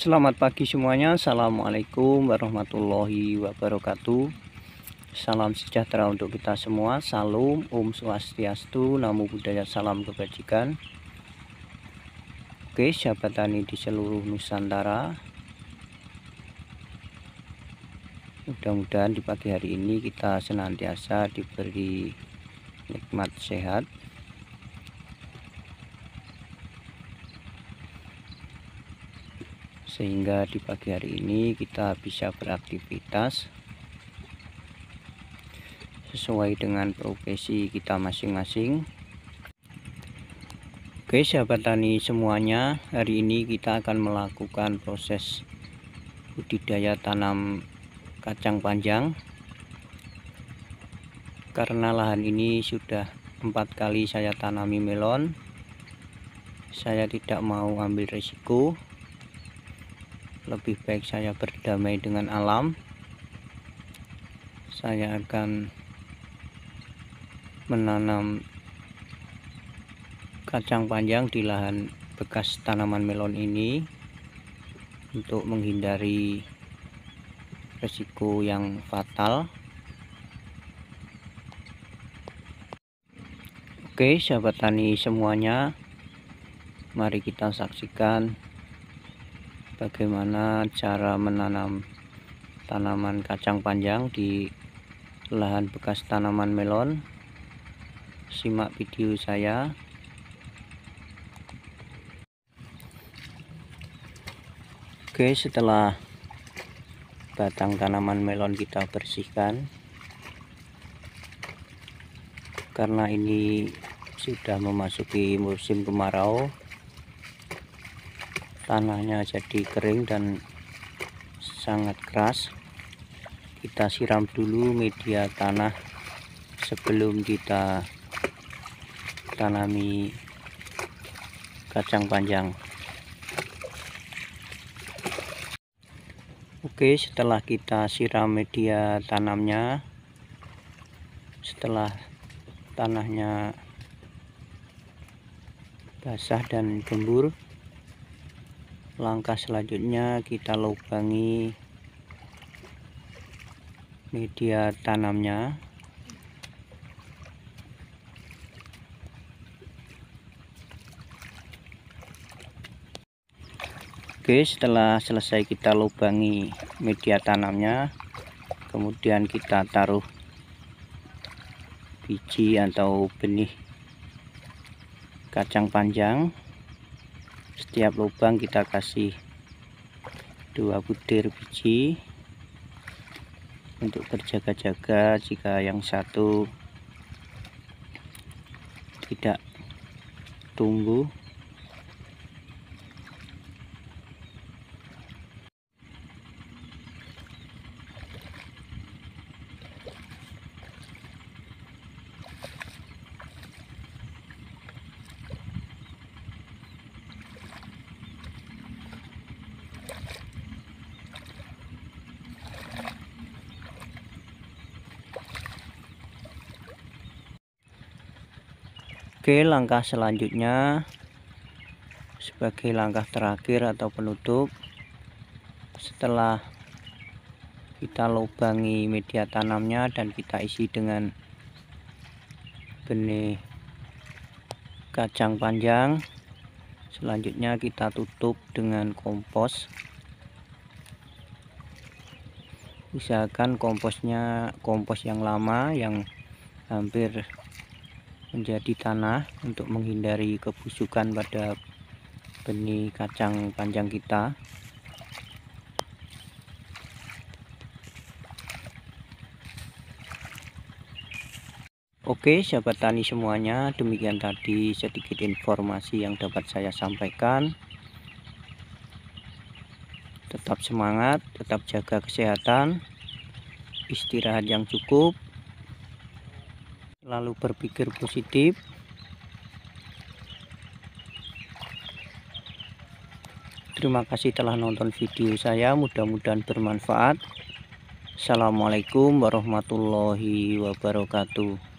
Selamat pagi semuanya Assalamualaikum warahmatullahi wabarakatuh Salam sejahtera untuk kita semua Salam Om Swastiastu Namo Buddhaya Salam Kebajikan Oke sahabat tani di seluruh Nusantara Mudah-mudahan di pagi hari ini kita senantiasa diberi nikmat sehat sehingga di pagi hari ini kita bisa beraktivitas sesuai dengan profesi kita masing-masing Oke sahabat tani semuanya hari ini kita akan melakukan proses budidaya tanam kacang panjang karena lahan ini sudah empat kali saya tanami melon saya tidak mau ambil risiko lebih baik saya berdamai dengan alam saya akan menanam kacang panjang di lahan bekas tanaman melon ini untuk menghindari resiko yang fatal Oke sahabat tani semuanya Mari kita saksikan bagaimana cara menanam tanaman kacang panjang di lahan bekas tanaman melon simak video saya oke setelah batang tanaman melon kita bersihkan karena ini sudah memasuki musim kemarau tanahnya jadi kering dan sangat keras kita siram dulu media tanah sebelum kita tanami kacang panjang Oke setelah kita siram media tanamnya setelah tanahnya basah dan gembur langkah selanjutnya kita lubangi media tanamnya Oke setelah selesai kita lubangi media tanamnya kemudian kita taruh biji atau benih kacang panjang setiap lubang kita kasih dua butir biji untuk berjaga-jaga jika yang satu tidak tumbuh Oke, langkah selanjutnya sebagai langkah terakhir atau penutup setelah kita lubangi media tanamnya dan kita isi dengan benih kacang panjang selanjutnya kita tutup dengan kompos usahakan komposnya kompos yang lama yang hampir menjadi tanah untuk menghindari kebusukan pada benih kacang panjang kita Oke sahabat tani semuanya demikian tadi sedikit informasi yang dapat saya sampaikan Tetap semangat, tetap jaga kesehatan Istirahat yang cukup lalu berpikir positif terima kasih telah nonton video saya mudah-mudahan bermanfaat Assalamualaikum warahmatullahi wabarakatuh